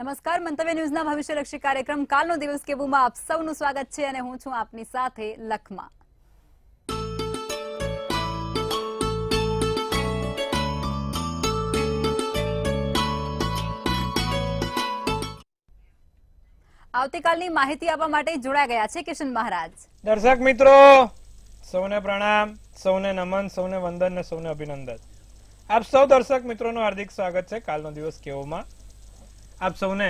નમસ્કાર મંતવ્ય ન્યૂઝના ભવિષ્યલક્ષી કાર્યક્રમ કાલનો દિવસ કેવુમાં આપ સૌનું સ્વાગત છે અને હું છું આપની સાથે લખમાં આવતીકાલની માહિતી આપવા માટે જોડાયા ગયા છે કિશન મહારાજ દર્શક મિત્રો સૌને પ્રણામ સૌને નમન સૌને વંદન ને સૌને અભિનંદન આપ સૌ દર્શક મિત્રોનું હાર્દિક સ્વાગત છે કાલનો દિવસ કેવોમાં આપ સૌને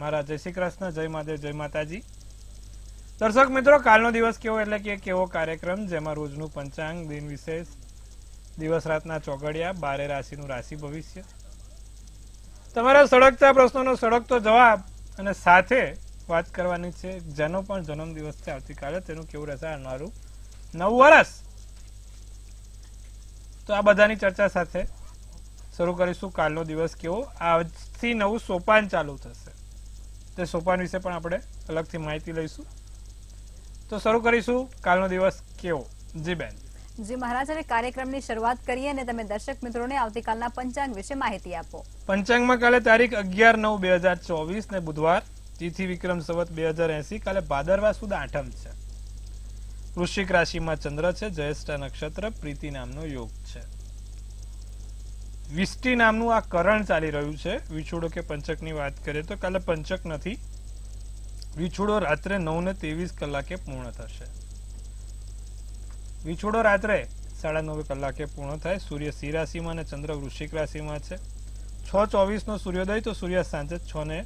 મારા જય શ્રી કૃષ્ણ જય મહાદેવ જય માતાજી દર્શક મિત્રો કાલનો દિવસ કેવો એટલે કે કેવો કાર્યક્રમ જેમાં રોજનું પંચાંગ દિન વિશેષ દિવસ રાતના ચોગડિયા બારે રાશિનું રાશિ ભવિષ્ય તમારા સળગતા પ્રશ્નોનો સળગતો જવાબ અને સાથે વાત કરવાની છે જેનો પણ જન્મદિવસ છે આવતીકાલે તેનું કેવું રહેશે આવનારું નવ વર્ષ તો આ બધાની ચર્ચા સાથે શરૂ કરીશું કાલનો દિવસ કેવો આજથી નવું સોપાન ચાલુ થશે તે સોપાન વિશે પણ આપણે અલગથી માહિતી લઈશું તો શરૂ કરીશું કાલનો દિવસ કેવો જી બેન જી મહારાજ અને કાર્યક્રમની શરૂઆત કરીએ અને તમે દર્શક મિત્રોને આવતીકાલના પંચાંગ વિશે માહિતી આપો પંચાંગમાં કાલે તારીખ અગિયાર નવ બે હજાર ચોવીસ ને બુધવાર તિથિ વિક્રમ સવત બે હજાર એસી કાલે ભાદરવા સુદ આઠમ છે વૃશ્ચિક રાશિમાં ચંદ્ર છે જયેષ્ઠા નક્ષત્ર પ્રીતિ નામનો યોગ છે વિસ્ટી નામનું આ કરણ ચાલી રહ્યું છે વિછોડો કે પંચકની વાત કરીએ તો કાલે પંચક નથી વિછોડો રાત્રે નવ ને ત્રેવીસ કલાકે પૂર્ણ થશે વિછોડો રાત્રે સાડા નવ કલાકે પૂર્ણ થાય સૂર્ય સી રાશિમાં અને ચંદ્ર વૃશ્ચિક રાશિમાં છે છ ચોવીસ નો સૂર્યોદય તો સૂર્ય સાંજે છ ને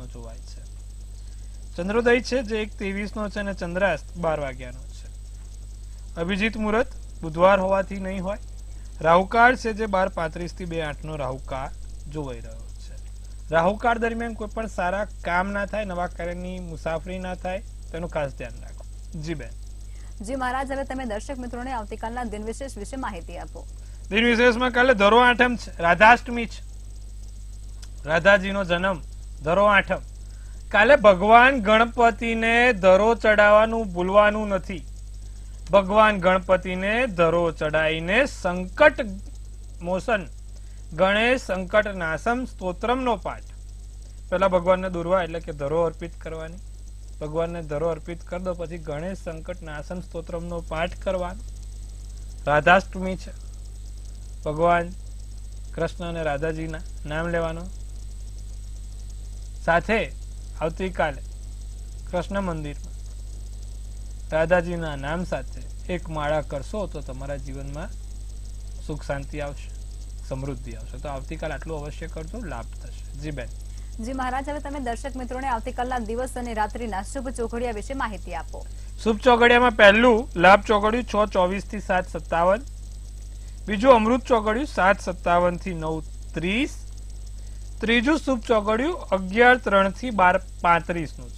નો જોવાય છે ચંદ્રોદય છે જે એક નો છે અને ચંદ્રાસ્ત બાર વાગ્યાનો છે અભિજીત મુહૂર્ત બુધવાર હોવાથી નહીં હોય રાહુકાળ છે જે બાર પાંત્રીસ થી બે આઠ નો રાહુકાળ જોવાઈ રહ્યો છે રાહુકાળ દરમિયાન કોઈ પણ સારા કામ ના થાય નવા કાર્યની મુસાફરી ના થાય તેનું ખાસ ધ્યાન રાખો જી બેન જી મહારાજ હવે તમે દર્શક મિત્રોને આવતીકાલના દિન વિશેષ વિશે માહિતી આપો દિન વિશેષમાં કાલે ધરો આઠમ છે રાધાષ્ટમી છે રાધાજીનો જન્મ ધરો આઠમ કાલે ભગવાન ગણપતિને ધરો ચડાવવાનું ભૂલવાનું નથી ભગવાન ગણપતિને ધરો ચડાઈને સંકટ મોસન ગણેશ સંકટ નાસમ સ્તોત્રમનો પાઠ પહેલાં ભગવાનને દુર્વા એટલે કે ધરો અર્પિત કરવાની ભગવાનને ધરો અર્પિત કરી દો પછી ગણેશ સંકટ નાસમ સ્તોત્રમનો પાઠ કરવાનો રાધાષ્ટમી છે ભગવાન કૃષ્ણ અને રાધાજીના નામ લેવાનો સાથે આવતીકાલે કૃષ્ણ મંદિર દાદાજીના નામ સાથે એક માળા કરશો તો તમારા જીવનમાં સુખ શાંતિ આવશે સમૃદ્ધિ આવશે તો આવતીકાલ આટલું અવશ્ય કરજો લાભ થશે જી બેન જી મહારાજ હવે તમે દર્શક મિત્રોને આવતીકાલના દિવસ અને રાત્રિના શુભ ચોઘડિયા વિશે માહિતી આપો શુભ ચોઘડિયામાં પહેલું લાભ ચોઘડિયું છ ચોવીસ થી સાત સત્તાવન બીજું અમૃત ચોઘડિયું સાત સત્તાવન થી નવ ત્રીસ ત્રીજું શુભ ચોઘડિયું અગિયાર ત્રણ થી બાર પાંત્રીસ નું છે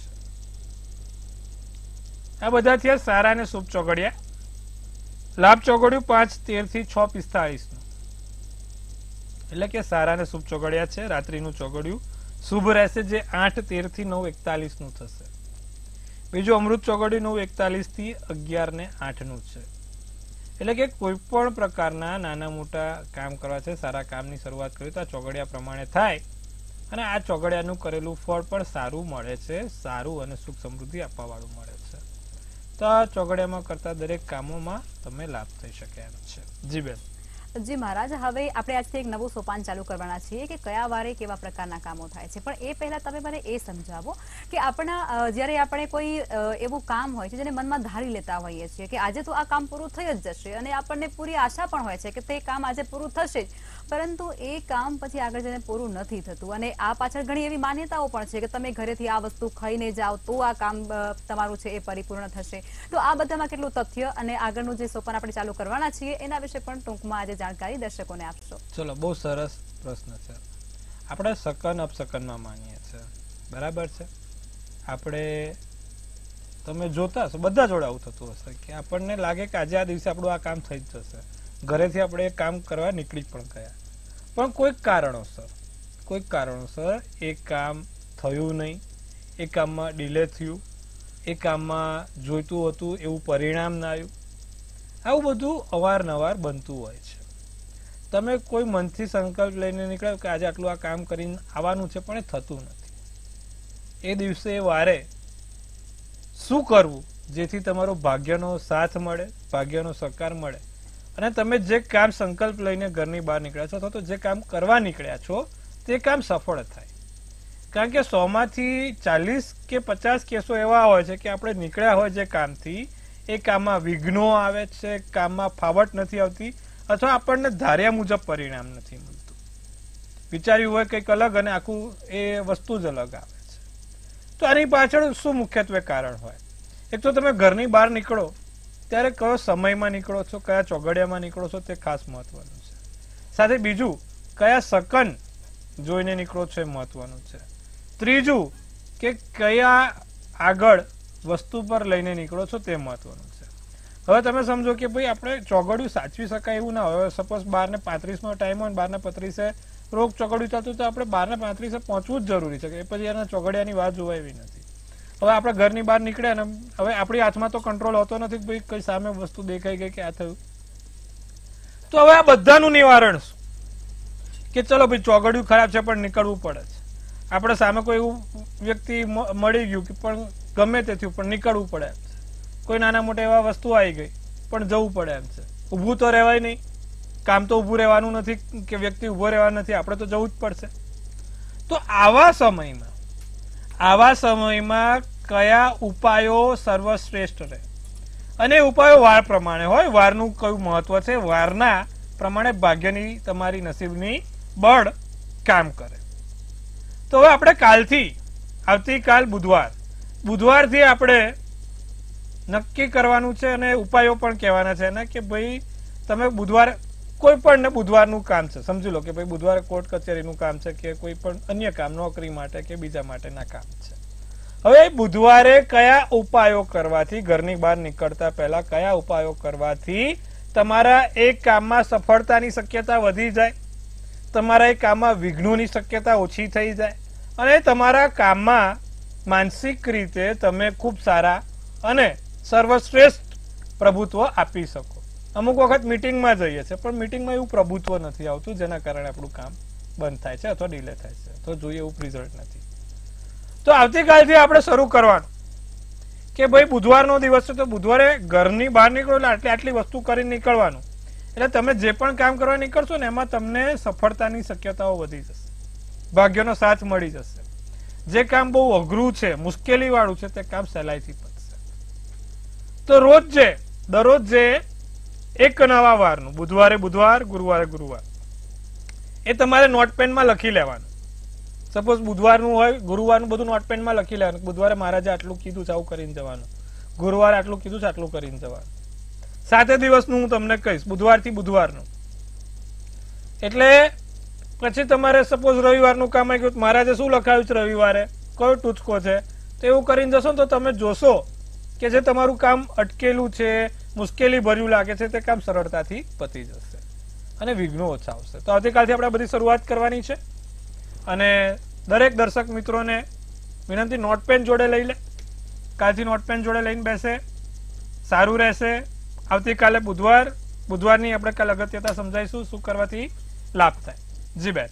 આ બધા થયા સારા અને શુભ ચોગડિયા લાભ ચોગડ્યું પાંચ તેર થી છ પિસ્તાળીસ એટલે કે સારા અને શુભ ચોગડિયા છે રાત્રિનું ચોગડ્યું શુભ રહેશે જે આઠ તેર થી નવ એકતાલીસ નું થશે બીજું અમૃત ચોગડ્યું નવ એકતાલીસ થી અગિયાર ને આઠ નું છે એટલે કે કોઈ પણ પ્રકારના નાના મોટા કામ કરવા છે સારા કામની શરૂઆત કરી તો આ ચોગડિયા પ્રમાણે થાય અને આ ચોગડિયાનું કરેલું ફળ પણ સારું મળે છે સારું અને સુખ સમૃદ્ધિ આપવાવાળું મળે છે રસ્તા ચોગડિયામાં કરતા દરેક કામોમાં તમે લાભ થઈ શકે એમ છે જી બેન જી મહારાજ હવે આપણે આજથી એક નવું સોપાન ચાલુ કરવાના છીએ કે કયા વારે કેવા પ્રકારના કામો થાય છે પણ એ પહેલા તમે મને એ સમજાવો કે આપણા જ્યારે આપણે કોઈ એવું કામ હોય છે જેને મનમાં ધારી લેતા હોઈએ છીએ કે આજે તો આ કામ પૂરું થઈ જ જશે અને આપણને પૂરી આશા પણ હોય છે કે તે કામ આજે પૂરું થશે જ પરંતુ એ કામ પછી આગળ જઈને પૂરું નથી થતું અને આ પાછળ ઘણી એવી માન્યતાઓ પણ છે કે તમે ઘરેથી આ વસ્તુ ખાઈને જાઓ તો આ કામ તમારું છે એ પરિપૂર્ણ થશે તો આ બધામાં કેટલું તથ્ય અને આગળનું જે સોપાન આપણે ચાલુ કરવાના છીએ એના વિશે પણ ટૂંકમાં આજે જાણકારી દર્શકોને આપશો ચલો બહુ સરસ પ્રશ્ન છે આપણે સકન અપસકનમાં માનીએ છીએ બરાબર છે આપણે તમે જોતા હશો બધા જોડે આવું થતું હશે કે આપણને લાગે કે આજે આ દિવસે આપણું આ કામ થઈ જ જશે ઘરેથી આપણે એ કામ કરવા નીકળી પણ ગયા પણ કોઈક કારણોસર કોઈક કારણોસર એ કામ થયું નહીં એ કામમાં ડિલે થયું એ કામમાં જોઈતું હતું એવું પરિણામ ના આવ્યું આવું બધું અવારનવાર બનતું હોય છે તમે કોઈ મનથી સંકલ્પ લઈને નીકળ્યો કે આજે આટલું આ કામ કરીને આવવાનું છે પણ એ થતું નથી એ દિવસે વારે શું કરવું જેથી તમારો ભાગ્યનો સાથ મળે ભાગ્યનો સહકાર મળે અને તમે જે કામ સંકલ્પ લઈને ઘરની બહાર નીકળ્યા છો અથવા તો જે કામ કરવા નીકળ્યા છો તે કામ સફળ થાય કારણ કે સોમાંથી ચાલીસ કે પચાસ કેસો એવા હોય છે કે આપણે નીકળ્યા હોય જે કામથી એ કામમાં વિઘ્નો આવે છે કામમાં ફાવટ નથી આવતી અથવા આપણને ધાર્યા મુજબ પરિણામ નથી મળતું વિચાર્યું હોય કંઈક અલગ અને આખું એ વસ્તુ જ અલગ આવે છે તો આની પાછળ શું મુખ્યત્વે કારણ હોય એક તો તમે ઘરની બહાર નીકળો ત્યારે કયો સમયમાં નીકળો છો કયા ચોગડિયામાં નીકળો છો તે ખાસ મહત્વનું છે સાથે બીજું કયા સકન જોઈને નીકળો છો એ મહત્વનું છે ત્રીજું કે કયા આગળ વસ્તુ પર લઈને નીકળો છો તે મહત્વનું છે હવે તમે સમજો કે ભાઈ આપણે ચોગડ્યું સાચવી શકાય એવું ના હોય સપોઝ બારને પાંત્રીસનો ટાઈમ હોય ને પત્રીસે રોગ ચોગડ્યું થતું તો આપણે બારને પાંત્રીસે પહોંચવું જ જરૂરી છે કે એ પછી એના ચોગડિયાની વાત જોવા એવી નથી હવે આપણે ઘરની બહાર નીકળ્યા ને હવે આપણી હાથમાં તો કંટ્રોલ હોતો નથી ભાઈ કઈ સામે વસ્તુ દેખાઈ ગઈ કે આ થયું તો હવે આ બધાનું નિવારણ કે ચલો ભાઈ ચોગડિયું ખરાબ છે પણ નીકળવું પડે છે આપણે સામે કોઈ એવું વ્યક્તિ મળી ગયું કે પણ ગમે તે થયું પણ નીકળવું પડે એમ કોઈ નાના મોટા એવા વસ્તુ આવી ગઈ પણ જવું પડે એમ છે ઊભું તો રહેવાય નહીં કામ તો ઊભું રહેવાનું નથી કે વ્યક્તિ ઊભો રહેવાનું નથી આપણે તો જવું જ પડશે તો આવા સમયમાં આવા સમયમાં કયા ઉપાયો સર્વશ્રેષ્ઠ રહે અને ઉપાયો વાર પ્રમાણે હોય વારનું કયું મહત્વ છે વારના પ્રમાણે ભાગ્યની તમારી નસીબની બળ કામ કરે તો હવે આપણે કાલથી આવતીકાલ બુધવાર બુધવારથી આપણે નક્કી કરવાનું છે અને ઉપાયો પણ કહેવાના છે ને કે ભાઈ તમે બુધવાર કોઈ પણ બુધવારનું કામ છે સમજી લો કે ભાઈ બુધવારે કોર્ટ કચેરીનું કામ છે કે કોઈ પણ અન્ય કામ નોકરી માટે કે બીજા માટેના કામ છે હવે બુધવારે કયા ઉપાયો કરવાથી ઘરની બહાર નીકળતા પહેલા કયા ઉપાયો કરવાથી તમારા એક કામમાં સફળતાની શક્યતા વધી જાય તમારા એ કામમાં વિઘ્નોની શક્યતા ઓછી થઈ જાય અને તમારા કામમાં માનસિક રીતે તમે ખૂબ સારા અને સર્વશ્રેષ્ઠ પ્રભુત્વ આપી શકો અમુક વખત મિટિંગમાં જઈએ છીએ પણ મિટિંગમાં એવું પ્રભુત્વ નથી આવતું જેના કારણે આપણું કામ બંધ થાય છે અથવા ડીલે થાય છે તો જોઈએ એવું રિઝલ્ટ નથી તો આવતીકાલથી આપણે શરૂ કરવાનું કે ભાઈ બુધવારનો દિવસ છે તો બુધવારે ઘરની બહાર નીકળો એટલે આટલી આટલી વસ્તુ કરી નીકળવાનું એટલે તમે જે પણ કામ કરવા નીકળશો ને એમાં તમને સફળતાની શક્યતાઓ વધી જશે ભાગ્યનો સાથ મળી જશે જે કામ બહુ અઘરું છે મુશ્કેલીવાળું છે તે કામ સહેલાઈથી પતશે તો રોજ જે દરરોજ જે એક નવા વારનું બુધવારે બુધવાર ગુરુવારે ગુરુવાર એ તમારે નોટપેનમાં લખી લેવાનું સપોઝ બુધવારનું હોય ગુરુવારનું બધું નોટપેનમાં લખી લેવાનું બુધવારે મહારાજે આટલું કીધું છે આવું કરીને જવાનું ગુરુવારે આટલું કીધું છે આટલું કરીને જવાનું સાતે દિવસનું હું તમને કહીશ બુધવારથી બુધવારનું એટલે પછી તમારે સપોઝ રવિવારનું કામ આવી ગયું મહારાજે શું લખાયું છે રવિવારે કયો ટૂચકો છે તો એવું કરીને જશો તો તમે જોશો કે જે તમારું કામ અટકેલું છે મુશ્કેલી ભર્યું લાગે છે તે કામ સરળતાથી પતી જશે અને વિઘ્નો ઓછા આવશે તો આવતીકાલથી આપણે બધી શરૂઆત કરવાની છે અને દરેક દર્શક મિત્રોને વિનંતી નોટપેન જોડે લઈ લે કાચી નોટપેન જોડે લઈને બેસે સારું રહેશે આવતીકાલે બુધવાર બુધવારની આપણે કાલ અગત્યતા સમજાવીશું શું કરવાથી લાભ થાય જી બેન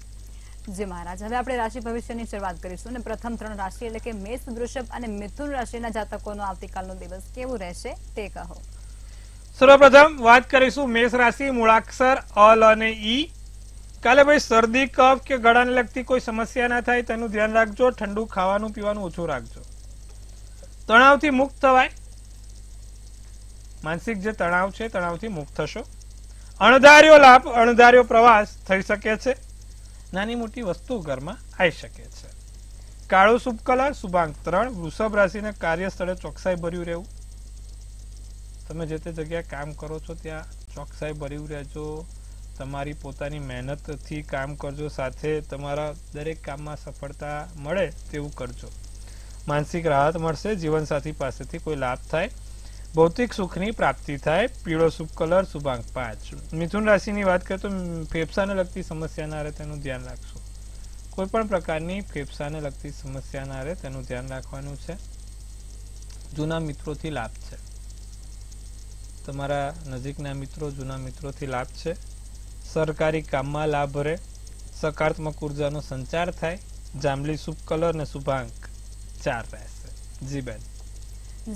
જી મહારાજ હવે આપણે રાશિ ભવિષ્યની શરૂઆત કરીશું અને પ્રથમ ત્રણ રાશિ એટલે કે મેષ વૃષભ અને મિથુન રાશિના જાતકોનો આવતીકાલનો દિવસ કેવો રહેશે તે કહો સર્વપ્રથમ વાત કરીશું મેષ રાશિ મૂળાક્ષર અલ અને ઈ કાલે ભાઈ શરદી કફ કે ગળાને લગતી કોઈ સમસ્યા ના થાય તેનું ધ્યાન રાખજો ઠંડુ ખાવાનું પીવાનું ઓછું રાખજો તણાવથી મુક્ત થવાય માનસિક જે તણાવ છે તણાવથી મુક્ત થશો અણધાર્યો લાભ અણધાર્યો પ્રવાસ થઈ શકે છે નાની મોટી વસ્તુ ઘરમાં આવી શકે છે કાળો શુભકલા શુભાંક ત્રણ વૃષભ રાશિને કાર્યસ્થળે ચોકસાઈ ભર્યું રહેવું તમે જે તે જગ્યાએ કામ કરો છો ત્યાં ચોકસાઈ ભર્યું રહેજો તમારી પોતાની મહેનતથી કામ કરજો સાથે તમારા દરેક કામમાં સફળતા મળે તેવું કરજો માનસિક રાહત મળશે જીવનસાથી પાસેથી કોઈ લાભ થાય ભૌતિક સુખની પ્રાપ્તિ થાય પીળો શુભ કલર શુભાંક પાંચ મિથુન રાશિની વાત કરીએ તો ફેફસાને લગતી સમસ્યા ના રહે તેનું ધ્યાન રાખશો કોઈ પણ પ્રકારની ફેફસાને લગતી સમસ્યા ના રહે તેનું ધ્યાન રાખવાનું છે જૂના મિત્રોથી લાભ છે તમારા નજીકના મિત્રો જૂના મિત્રોથી લાભ છે સરકારી કામમાં લાભ રહે સકારાત્મક ઉર્જાનો સંચાર થાય જાંબલી શુભ કલર અને શુભાંક ચાર રહેશે જી બેન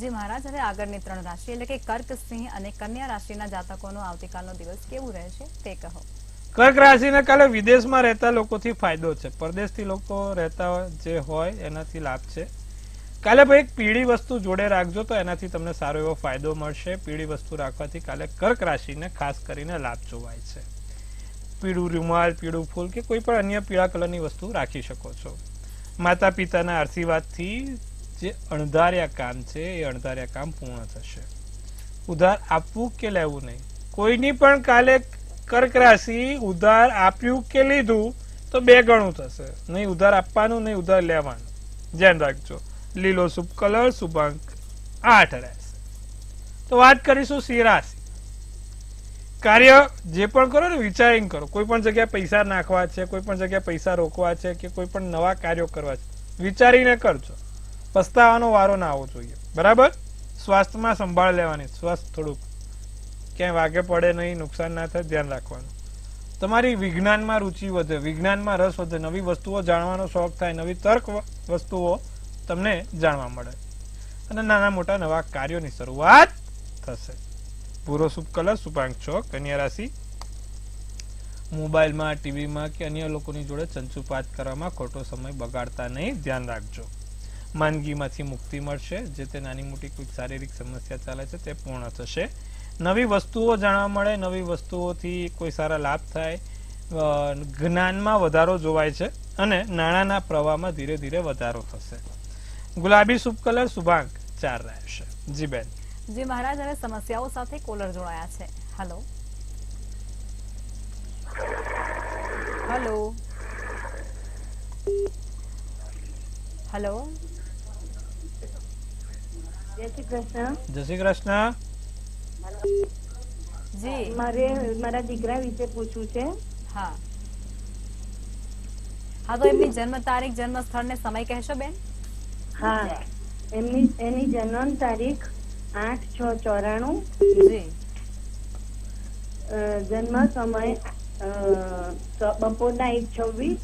જી મહારાજ હવે આગળની ત્રણ રાશિ એટલે કે કર્ક સિંહ અને કન્યા રાશિના જાતકોનો આવતીકાલનો દિવસ કેવું રહેશે તે કહો કર્ક રાશિને કાલે વિદેશમાં રહેતા લોકોથી ફાયદો છે પરદેશથી લોકો રહેતા જે હોય એનાથી લાભ છે કાલે ભાઈ એક પીળી વસ્તુ જોડે રાખજો તો એનાથી તમને સારો એવો ફાયદો મળશે પીળી વસ્તુ રાખવાથી કાલે કર્ક રાશિને ખાસ કરીને લાભ જોવાય છે પીળું રૂમાલ પીળું ફૂલ કે કોઈ પણ અન્ય પીળા કલરની વસ્તુ રાખી શકો છો માતા પિતાના આશીર્વાદથી જે અણધાર્યા કામ છે એ અણધાર્યા કામ પૂર્ણ થશે ઉધાર આપવું કે લેવું નહીં કોઈની પણ કાલે કર્ક રાશિ ઉધાર આપ્યું કે લીધું તો બે ગણું થશે નહીં ઉધાર આપવાનું નહીં ઉધાર લેવાનું ધ્યાન રાખજો લીલો શુભ કલર શુભાંક આઠ રહેશે તો વાત કરીશું સિંહ રાશિ કાર્ય જે પણ કરો ને વિચારીને કરો કોઈ પણ જગ્યાએ પૈસા નાખવા છે કોઈ પણ જગ્યાએ પૈસા રોકવા છે કે કોઈ પણ નવા કાર્યો કરવા છે વિચારીને કરજો પસ્તાવાનો વારો ના આવવો જોઈએ બરાબર સ્વાસ્થ્યમાં સંભાળ લેવાની સ્વાસ્થ્ય થોડુંક ક્યાંય વાગે પડે નહીં નુકસાન ના થાય ધ્યાન રાખવાનું તમારી વિજ્ઞાનમાં રુચિ વધે વિજ્ઞાનમાં રસ વધે નવી વસ્તુઓ જાણવાનો શોખ થાય નવી તર્ક વસ્તુઓ તમને જાણવા મળે અને નાના મોટા નવા કાર્યોની શરૂઆત થશે પૂરો શુભ કલા શુભાંક ચોક કન્યા રાશિ મોબાઈલમાં ટીવીમાં કે અન્ય લોકોની જોડે ચંચુપાત કરવામાં ખોટો સમય બગાડતા નહીં ધ્યાન રાખજો માંદગીમાંથી મુક્તિ મળશે જે તે નાની મોટી કોઈક શારીરિક સમસ્યા ચાલે છે તે પૂર્ણ થશે નવી વસ્તુઓ જાણવા મળે નવી વસ્તુઓથી કોઈ સારા લાભ થાય જ્ઞાનમાં વધારો જોવાય છે અને નાણાંના પ્રવાહમાં ધીરે ધીરે વધારો થશે ગુલાબી શુભ કલર શુભાંક ચાર રહેશે જી બેન જે મહારાજ હવે સમસ્યાઓ સાથે કોલર જોડાયા છે હલો હલો હલો જય શ્રી કૃષ્ણ જય શ્રી કૃષ્ણ જી મારે મારા દીકરા વિશે પૂછવું છે હા હા તો એમની જન્મ તારીખ જન્મ સ્થળ ને સમય કહેશો બેન હા એમની એની જન્મ તારીખ આઠ છ ચોરાણું જન્મ સમય બપોરના એક છવ્વીસ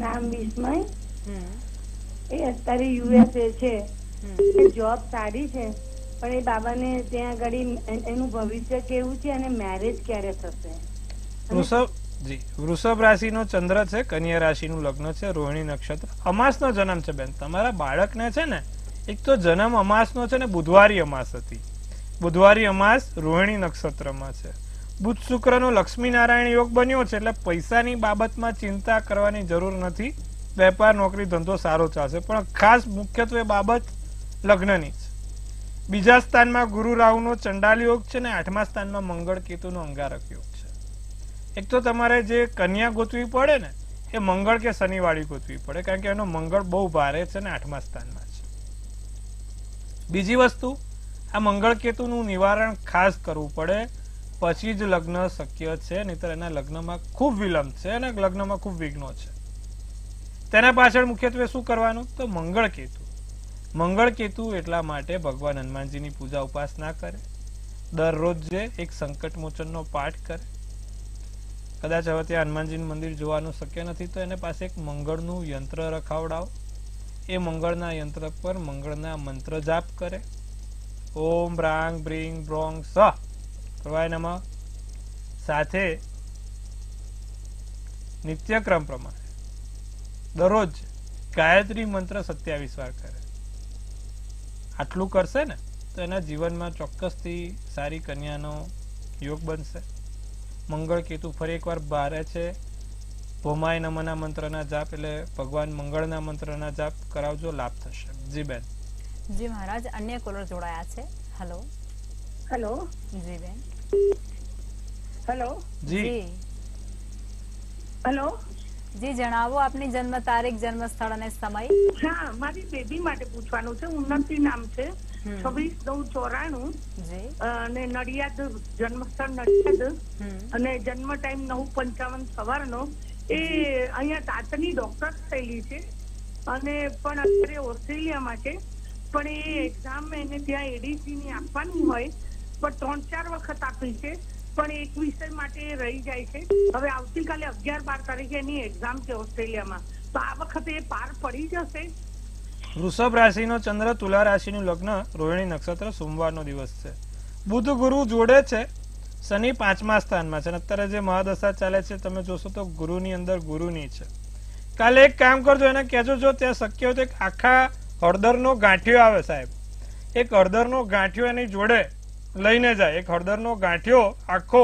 નામ વિસ્મય એ અત્યારે યુએસએ છે જોબ સારી છે પણ એ બાબાને ત્યાં આગળ એનું ભવિષ્ય કેવું છે અને મેરેજ ક્યારે થશે વૃષભ જી વૃષભ રાશિનો ચંદ્ર છે કન્યા રાશિનું લગ્ન છે રોહિણી નક્ષત્ર અમાસનો જન્મ છે બેન તમારા બાળકને છે ને એક તો જન્મ અમાસનો છે ને બુધવારી અમાસ હતી બુધવારી અમાસ રોહિણી નક્ષત્રમાં છે બુધ શુક્રનો લક્ષ્મીનારાયણ યોગ બન્યો છે એટલે પૈસાની બાબતમાં ચિંતા કરવાની જરૂર નથી વેપાર નોકરી ધંધો સારો ચાલશે પણ ખાસ મુખ્યત્વે બાબત લગ્નની છે બીજા સ્થાનમાં ગુરુ રાહુનો ચંડાલ યોગ છે ને આઠમા સ્થાનમાં મંગળ કેતુનો અંગારક યોગ છે એક તો તમારે જે કન્યા ગોતવી પડે ને એ મંગળ કે શનિવાળી ગોતવી પડે કારણ કે એનો મંગળ બહુ ભારે છે ને આઠમા સ્થાનમાં બીજી વસ્તુ આ મંગળ કેતુનું નિવારણ ખાસ કરવું પડે પછી જ લગ્ન શક્ય છે નહીતર એના લગ્નમાં ખૂબ વિલંબ છે અને લગ્નમાં ખૂબ વિઘ્નો છે તેના પાછળ મુખ્યત્વે શું કરવાનું તો મંગળ કેતુ મંગળ કેતુ એટલા માટે ભગવાન હનુમાનજીની પૂજા ઉપાસના કરે દરરોજ જે એક સંકટમોચનનો પાઠ કરે કદાચ હવે ત્યાં હનુમાનજીનું મંદિર જોવાનું શક્ય નથી તો એને પાસે એક મંગળનું યંત્ર રખાવડાવો એ મંગળના યંત્ર પર મંગળના મંત્ર જાપ કરે ઓમ રાંગ બ્રિંગ બ્રોંગ સ પ્રવાય સાથે નિત્યક્રમ પ્રમાણે દરરોજ ગાયત્રી મંત્ર સત્યાવીસ વાર કરે આટલું કરશે ને તો એના જીવનમાં ચોક્કસથી સારી કન્યાનો યોગ બનશે મંગળ કેતુ ફરી એકવાર બારે છે ભોમાય નમના મંત્રના જાપ એટલે ભગવાન મંગળના મંત્રના જાપ કરાવજો લાભ થશે જી બેન જી મહારાજ અન્ય કોલર જોડાયા છે હેલો હેલો જી બેન હેલો જી હેલો જી જણાવો આપની જન્મ તારીખ જન્મ સ્થળ અને સમય હા મારી બેબી માટે પૂછવાનું છે ઉન્નતિ નામ છે છવ્વીસ નવ ચોરાણું અને નડિયાદ જન્મસ્થળ નડિયાદ અને જન્મ ટાઈમ નવ પંચાવન સવાર નો એ અહીંયા દાંતની ડોક્ટર થયેલી છે અને પણ અત્યારે ઓસ્ટ્રેલિયામાં છે પણ એ એક્ઝામ એને ત્યાં એડીસી ની આપવાની હોય પણ ત્રણ ચાર વખત આપી છે પણ એક વિષય માટે રહી જાય છે હવે આવતીકાલે અગિયાર બાર તારીખે એની એક્ઝામ છે ઓસ્ટ્રેલિયામાં તો આ વખતે એ પાર પડી જશે વૃષભ રાશિનો ચંદ્ર તુલા રાશિનું લગ્ન રોહિણી નક્ષત્ર સોમવારનો દિવસ છે બુધ ગુરુ જોડે છે શનિ પાંચમા સ્થાનમાં છે અને અત્યારે જે મહાદશા ચાલે છે તમે જોશો તો ગુરુની અંદર ગુરુની છે કાલે એક કામ કરજો એને કહેજો જો ત્યાં શક્ય હોય તો એક આખા હળદરનો ગાંઠિયો આવે સાહેબ એક હળદરનો ગાંઠિયો એની જોડે લઈને જાય એક હળદરનો ગાંઠિયો આખો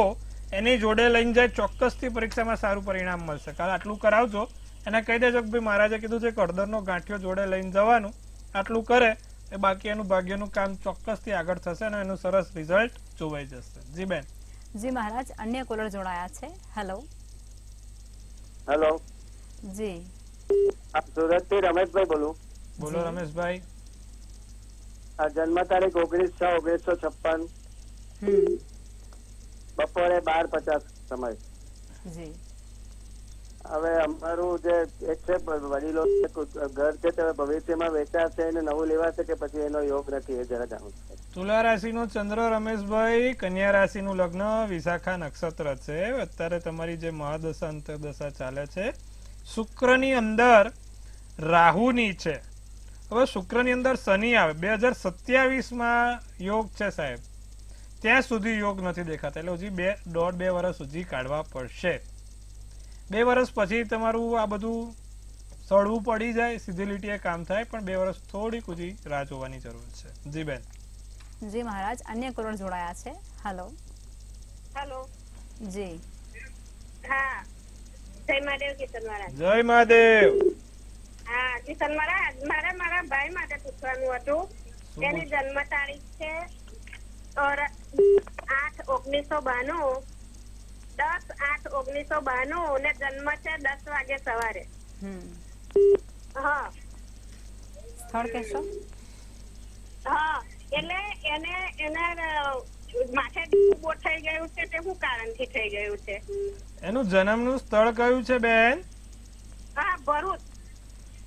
એની જોડે લઈને જાય ચોક્કસથી પરીક્ષામાં સારું પરિણામ મળશે કાલે આટલું કરાવજો એને કહી દેજો કે ભાઈ મહારાજે કીધું છે કે હળદરનો ગાંઠિયો જોડે લઈને જવાનું આટલું કરે એ બાકી એનું ભાગ્યનું કામ ચોક્કસથી આગળ થશે અને એનું સરસ રિઝલ્ટ જોવાઈ જશે જી બેન જી મહારાજ અન્ય કોલર જોડાયા છે હેલો હેલો જી સુરત થી રમેશભાઈ બોલું બોલો રમેશભાઈ જન્મ તારીખ ઓગણીસ છ ઓગણીસો છપ્પન બપોરે બાર પચાસ સમય જી હવે અમારું જે એક છે વડીલો ઘર છે તે ભવિષ્યમાં વેચાશે અને નવું લેવાશે કે પછી એનો યોગ નથી એ જરા જાણું તુલા રાશિનો ચંદ્ર રમેશભાઈ કન્યા રાશિનું લગ્ન વિશાખા નક્ષત્ર છે અત્યારે તમારી જે મહાદશા અંતરદશા ચાલે છે શુક્રની અંદર રાહુની છે હવે શુક્રની અંદર શનિ આવે બે હજાર સત્યાવીસમાં યોગ છે સાહેબ ત્યાં સુધી યોગ નથી દેખાતા એટલે હજી બે દોઢ બે વર્ષ સુધી કાઢવા પડશે બે વર્ષ પછી તમારું આ બધું સળવું પડી જાય સીધી લીટીએ કામ થાય પણ બે વર્ષ થોડીક હજી રાહ જોવાની જરૂર છે જી બેન જી મહારાજ અન્ય કોરોણ જોડાયા છે હેલો હેલો જી હા જય મહાદેવ કિશન મહારાજ જય મહાદેવ હા કિશન મહારાજ મારા ભાઈ માટે પૂછવાનું હતું એની જન્મ તારીખ છે આઠ ઓગણીસો બાણું દસ આઠ ઓગણીસો બાણું ને જન્મ છે દસ વાગે સવારે હા સ્થળ કહેશો હા એટલે એને એના માથે બોટ થઈ ગયું છે તે શું કારણથી થઈ ગયું છે એનું જન્મનું સ્થળ કયું છે બેન હા ભરૂચ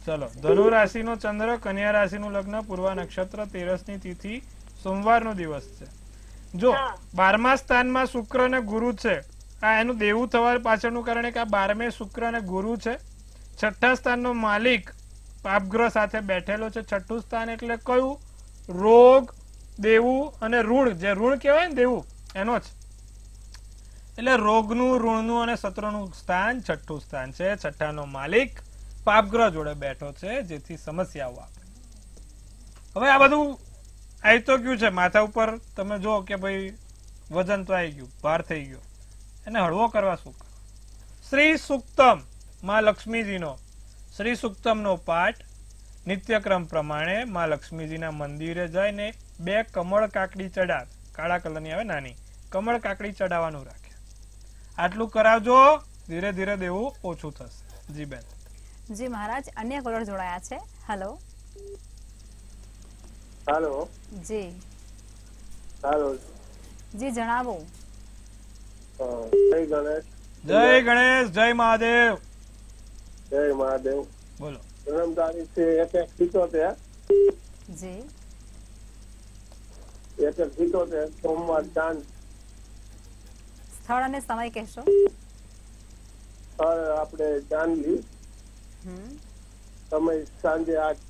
ચલો ધનુ રાશિનો ચંદ્ર કન્યા રાશિનું લગ્ન પૂર્વા નક્ષત્ર તેરસની તિથિ સોમવારનો દિવસ છે જો બારમા સ્થાનમાં શુક્ર અને ગુરુ છે આ એનું દેવું થવા પાછળનું કારણ કે આ બારમે શુક્ર અને ગુરુ છે છઠ્ઠા સ્થાનનો માલિક પાપગ્રહ સાથે બેઠેલો છે છઠ્ઠું સ્થાન એટલે કયું રોગ દેવું અને ઋણ જે ઋણ કહેવાય ને દેવું એનો જ એટલે રોગનું ઋણનું અને શત્રુનું સ્થાન છઠ્ઠું સ્થાન છે છઠ્ઠાનો માલિક પાપગ્રહ જોડે બેઠો છે જેથી સમસ્યાઓ આપે હવે આ બધું આવી તો ગયું છે માથા ઉપર તમે જો કે ભાઈ વજન તો આવી ગયું ભાર થઈ ગયો એને હળવો કરવા શું શ્રી સુક્તમ માં લક્ષ્મીજીનો શ્રી સુક્તમનો પાઠ નિત્યક્રમ પ્રમાણે મા લક્ષ્મીજીના મંદિરે જઈને બે કમળ કાકડી ચડાવ કાળા કલરની આવે નાની કમળ કાકડી ચડાવવાનું રાખે આટલું કરાવજો ધીરે ધીરે દેવું ઓછું થશે જી બેન જી મહારાજ અન્ય કોલર જોડાયા છે હેલો હેલો જી હેલો જી જણાવો જય ગણેશ જય ગણેશ જય મહાદેવ જય મહાદેવ બોલો જન્મ છે એક એક સિત્તોતેર જી એક એક સિત્તોતેર સોમવાર ચાંદ સ્થળ અને સમય કહેશો સ્થળ આપણે ચાંદલી સમય સાંજે આઠ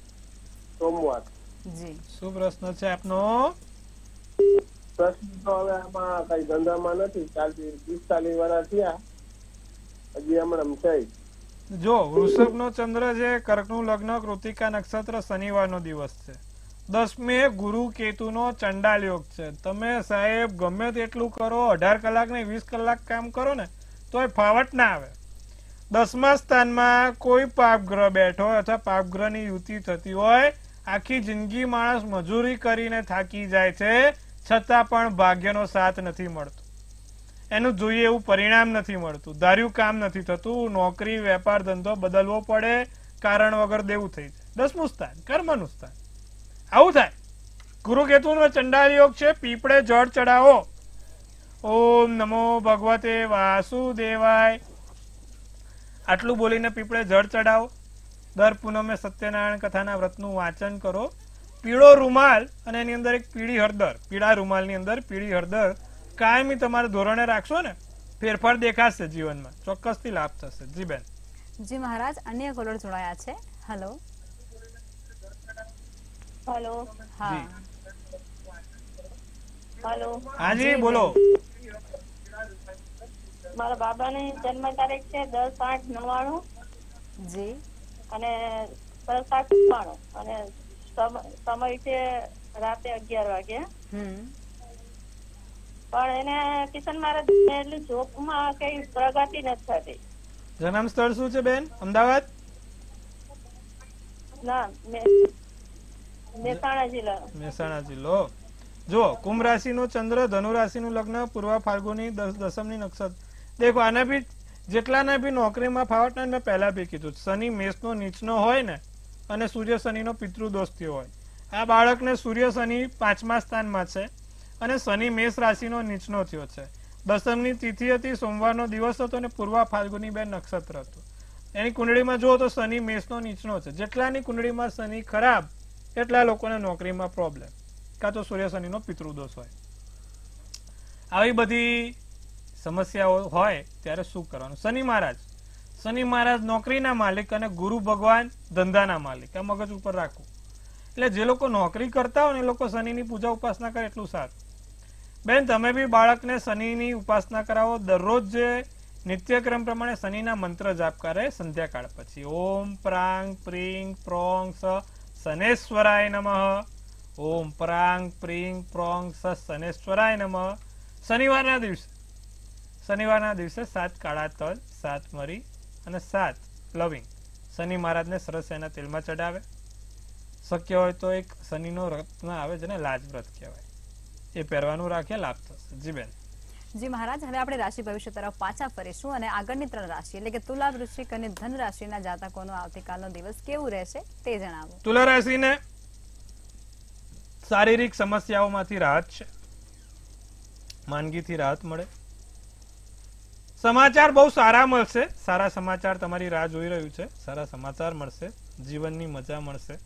સોમવાર જી શું પ્રશ્ન છે આપનો પ્રશ્ન તો હવે આમાં કઈ ધંધામાં નથી ચાલતી પિસ્તાલીસ વાળા થયા હજી હમણાં થઈ જો વૃષભનો ચંદ્ર છે કર્કનું લગ્ન કૃતિકા નક્ષત્ર શનિવારનો દિવસ છે દસમી ગુરુ કેતુનો ચંડાલ યોગ છે તમે સાહેબ ગમે તેટલું કરો અઢાર કલાક ને વીસ કલાક કામ કરો ને તો એ ફાવટ ના આવે દસમા સ્થાનમાં કોઈ પાપગ્રહ બેઠો હોય અથવા પાપગ્રહની યુતિ થતી હોય આખી જિંદગી માણસ મજૂરી કરીને થાકી જાય છે છતાં પણ ભાગ્યનો સાથ નથી મળતો એનું જોઈએ એવું પરિણામ નથી મળતું ધાર્યું કામ નથી થતું નોકરી વેપાર ધંધો બદલવો પડે કારણ વગર દેવું થઈ જાય દસમું સ્થાન કર્મનું સ્થાન આવું થાય ગુરુકેતુનો ચંડાલ યોગ છે પીપળે જળ ચડાવો ઓમ નમો ભગવતે વાસુદેવાય આટલું બોલીને પીપળે જળ ચડાવો દર પૂનમે સત્યનારાયણ કથાના વ્રતનું વાંચન કરો પીળો રૂમાલ અને એની અંદર એક પીળી હળદર પીળા રૂમાલની અંદર પીળી હળદર કાયમી તમારે ધોરણે રાખશો ને ફેરફાર દેખાશે જીવનમાં ચોક્કસથી લાભ થશે જી બેન જી મહારાજ અન્ય કોલર જોડાયા છે હેલો હેલો હા હેલો બોલો મારા બાબાની જન્મ તારીખ છે દસ આઠ નવ્વાણું જી અને સરસ આઠ અને સમય છે રાતે અગિયાર વાગે પણ એને કિશન મહારાજ એટલી જોબમાં કઈ પ્રગતિ નથી થતી જન્મ સ્થળ શું છે બેન અમદાવાદ મહેસાણા જિલ્લો જો કુંભ રાશિ નો ચંદ્ર ધનુ રાશિ નું લગ્ન પૂર્વ ફાલ્ગુની દસમ ની નક્ષત્ર દેખો આના બી જેટલાના બી નોકરીમાં ફાવટ ને મેં પહેલા બી કીધું શનિ મેષ નો નીચનો હોય ને અને સૂર્ય શનિ શનિનો પિતૃદોષથી હોય આ બાળક ને સૂર્ય શનિ પાંચમા સ્થાન માં છે અને શનિ મેષ રાશિનો નીચનો થયો છે દસમની તિથિ હતી સોમવારનો દિવસ હતો અને પૂર્વા ફાલ્ગુની બે નક્ષત્ર હતું એની કુંડળીમાં જુઓ તો શનિ મેષનો નીચનો છે જેટલાની કુંડળીમાં શનિ ખરાબ એટલા લોકોને નોકરીમાં પ્રોબ્લેમ કાં તો સૂર્ય શનિનો પિતૃદોષ હોય આવી બધી સમસ્યાઓ હોય ત્યારે શું કરવાનું શનિ મહારાજ શનિ મહારાજ નોકરીના માલિક અને ગુરુ ભગવાન ધંધાના માલિક આ મગજ ઉપર રાખવું એટલે જે લોકો નોકરી કરતા હોય એ લોકો શનિની પૂજા ઉપાસના કરે એટલું સારું બેન તમે બી બાળકને શનિની ઉપાસના કરાવો દરરોજ જે નિત્યક્રમ પ્રમાણે શનિના મંત્ર જાપ કરે સંધ્યાકાળ પછી ઓમ પ્રાંગ પ્રિંગ પ્રોંગ સ શનેશ્વરાય નમઃ ઓમ પ્રાંગ પ્રિંગ પ્રોંગ સ શનેશ્વરાય નમઃ શનિવારના દિવસે શનિવારના દિવસે સાત કાળા તલ સાત મરી અને સાત લવિંગ શનિ મહારાજને સરસ એના તેલમાં ચડાવે શક્ય હોય તો એક શનિનો રત્ન આવે જેને લાજવ્રત કહેવાય એ પહેરવાનું રાખે લાભ જી બેન જી મહારાજ હવે આપણે રાશિ ભવિષ્ય તરફ પાછા ફરીશું અને આગળની ત્રણ રાશિ એટલે કે તુલા વૃશ્ચિક અને ધન રાશિના જાતકોનો આવતીકાલનો દિવસ કેવું રહેશે તે જણાવો તુલા રાશિને શારીરિક સમસ્યાઓમાંથી રાહત છે માંદગીથી રાહત મળે સમાચાર બહુ સારા મળશે સારા સમાચાર તમારી રાહ જોઈ રહ્યું છે સારા સમાચાર મળશે જીવનની મજા મળશે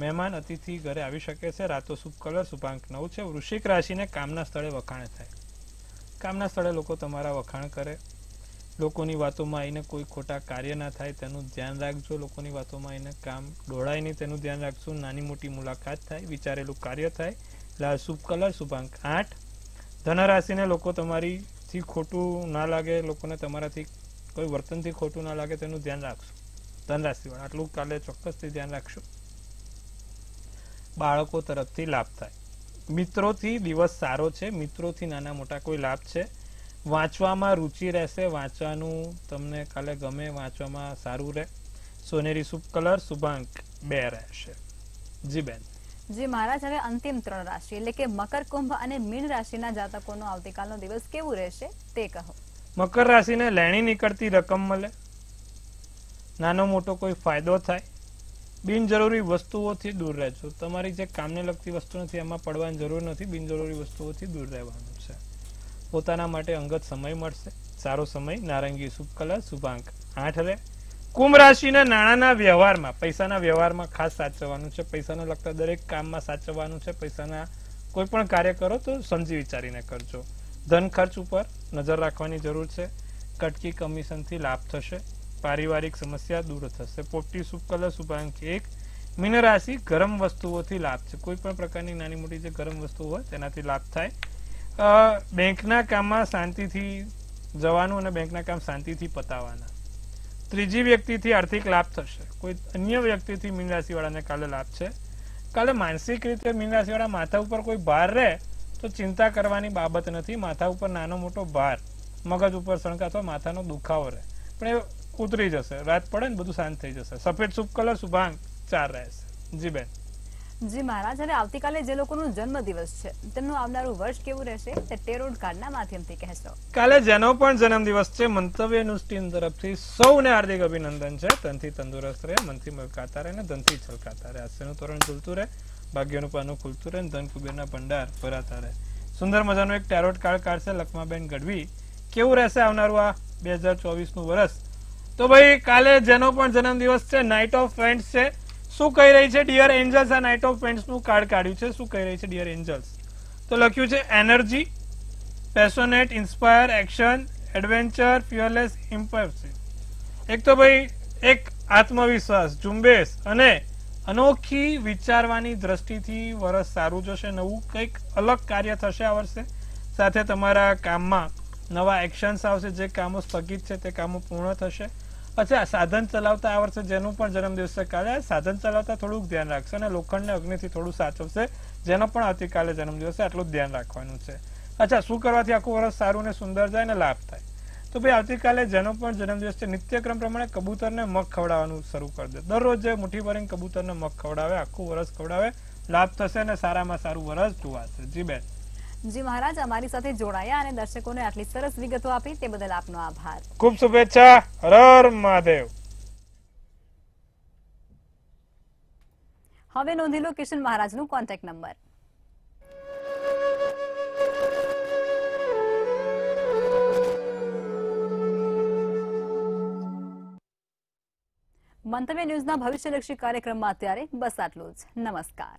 મહેમાન અતિથિ ઘરે આવી શકે છે રાતો શુભ કલર શુભાંક નવ છે વૃશ્ચિક રાશિને કામના સ્થળે વખાણ થાય કામના સ્થળે લોકો તમારા વખાણ કરે લોકોની વાતોમાં આવીને કોઈ ખોટા કાર્ય ના થાય તેનું ધ્યાન રાખજો લોકોની વાતોમાં આવીને કામ દોડાય નહીં તેનું ધ્યાન રાખજો નાની મોટી મુલાકાત થાય વિચારેલું કાર્ય થાય લાલ શુભ કલર શુભાંક આઠ ધનરાશિને લોકો તમારીથી ખોટું ના લાગે લોકોને તમારાથી કોઈ વર્તનથી ખોટું ના લાગે તેનું ધ્યાન રાખશો ધનરાશિવાળા આટલું કાલે ચોક્કસથી ધ્યાન રાખશો બાળકો તરફથી લાભ થાય મિત્રોથી દિવસ સારો છે મિત્રોથી નાના મોટા કોઈ લાભ છે વાંચવામાં રુચિ રહેશે વાંચવાનું તમને કાલે ગમે વાંચવામાં સારું રહે સોનેરી શુભ કલર શુભાંક બે રહેશે જી બેન જી મહારાજ હવે અંતિમ ત્રણ રાશિ એટલે કે મકર કુંભ અને મીન રાશિના જાતકોનો આવતીકાલનો દિવસ કેવું રહેશે તે કહો મકર રાશિને લેણી નીકળતી રકમ મળે નાનો મોટો કોઈ ફાયદો થાય બિનજરૂરી વસ્તુઓથી દૂર રહેજો તમારી જે કામને લગતી વસ્તુ નથી એમાં પડવાની જરૂર નથી બિનજરૂરી વસ્તુઓથી દૂર રહેવાનું છે પોતાના માટે અંગત સમય મળશે સારો સમય નારંગી શુભ કલર શુભાંક આઠ રે કુંભ રાશિના નાણાંના વ્યવહારમાં પૈસાના વ્યવહારમાં ખાસ સાચવવાનું છે પૈસાને લગતા દરેક કામમાં સાચવવાનું છે પૈસાના કોઈ પણ કાર્ય કરો તો સમજી વિચારીને કરજો ધન ખર્ચ ઉપર નજર રાખવાની જરૂર છે કટકી કમિશનથી લાભ થશે પારિવારિક સમસ્યા દૂર થશે પોપટી શુભ કલર શુભાંક એક મીન રાશિ ગરમ વસ્તુઓથી લાભ છે કોઈ પણ પ્રકારની નાની મોટી જે ગરમ વસ્તુ હોય તેનાથી લાભ થાય બેંકના કામમાં શાંતિથી જવાનું અને બેંકના કામ શાંતિથી પતાવવાના ત્રીજી વ્યક્તિથી આર્થિક લાભ થશે કોઈ અન્ય વ્યક્તિથી મીન રાશિવાળાને કાલે લાભ છે કાલે માનસિક રીતે મીન રાશિવાળા માથા ઉપર કોઈ ભાર રહે તો ચિંતા કરવાની બાબત નથી માથા ઉપર નાનો મોટો ભાર મગજ ઉપર સણકા અથવા માથાનો દુખાવો રહે પણ એ ઉતરી જશે રાત પડે ને બધું શાંત થઈ જશે સફેદ શુભ કલર શુભાંગ ચાર રહેશે જી બેન જી મહારાજ અને આવતીકાલે જે લોકોનો જન્મદિવસ છે તેમનું આવનારું વર્ષ કેવું રહેશે તે ટેરોડ કાર્ડના માધ્યમથી કહેશો કાલે જેનો પણ જન્મદિવસ છે મંતવ્યનું ટીમ તરફથી સૌને હાર્દિક અભિનંદન છે તનથી તંદુરસ્ત રહે મનથી મલકાતા રહે અને ધનથી છલકાતા રહે હાસ્યનું તોરણ ઝૂલતું રહે ભાગ્યનું પાનું ખુલતું રહે ધન કુબેરના ભંડાર ભરાતા રહે સુંદર મજાનો એક ટેરોટ કાર્ડ કાઢશે લક્ષ્માબેન ગઢવી કેવું રહેશે આવનારું આ બે હજાર ચોવીસનું વર્ષ તો ભાઈ કાલે જેનો પણ જન્મદિવસ છે નાઇટ ઓફ ફ્રેન્ડ્સ છે શું કહી રહી છે ડિયર એન્જલ્સ આ નાઇટ ઓફ ફ્રેન્ડ્સનું કાર્ડ કાઢ્યું છે શું કહી રહી છે ડિયર એન્જલ્સ તો લખ્યું છે energy passionate inspire action adventure fearless impulsive એક તો ભાઈ એક આત્મવિશ્વાસ ઝુંબેશ અને અનોખી વિચારવાની દ્રષ્ટિથી વરસ સારું જશે નવું કંઈક અલગ કાર્ય થશે આ વર્ષે સાથે તમારા કામમાં નવા એક્શન્સ આવશે જે કામો સ્થગિત છે તે કામો પૂર્ણ થશે અચ્છા સાધન ચલાવતા આ વર્ષે જેનું પણ જન્મદિવસ છે કાલે સાધન ચલાવતા થોડુંક ધ્યાન રાખશે અને લોખંડને અગ્નિથી થોડું સાચવશે જેનો પણ આવતીકાલે જન્મદિવસ છે આટલું ધ્યાન રાખવાનું છે અચ્છા શું કરવાથી આખું વર્ષ સારું ને સુંદર જાય અને લાભ થાય તો ભાઈ આવતીકાલે જેનો પણ જન્મદિવસ છે નિત્યક્રમ પ્રમાણે કબૂતરને મગ ખવડાવવાનું શરૂ કરી દે દરરોજ જે મુઠ્ઠી ભરીને કબૂતરને મગ ખવડાવે આખું વર્ષ ખવડાવે લાભ થશે અને સારામાં સારું વરસ જોવાશે જી બેન જી મહારાજ અમારી સાથે જોડાયા અને દર્શકોને આટલી સરસ વિગતો આપી તે બદલ આપનો આભાર ખૂબ શુભેચ્છા હર મહાદેવ હવે નોંધી લો કિશન મહારાજનું કોન્ટેક્ટ નંબર મંતવ્ય ન્યૂઝના ભવિષ્યલક્ષી કાર્યક્રમમાં અત્યારે બસ આટલું જ નમસ્કાર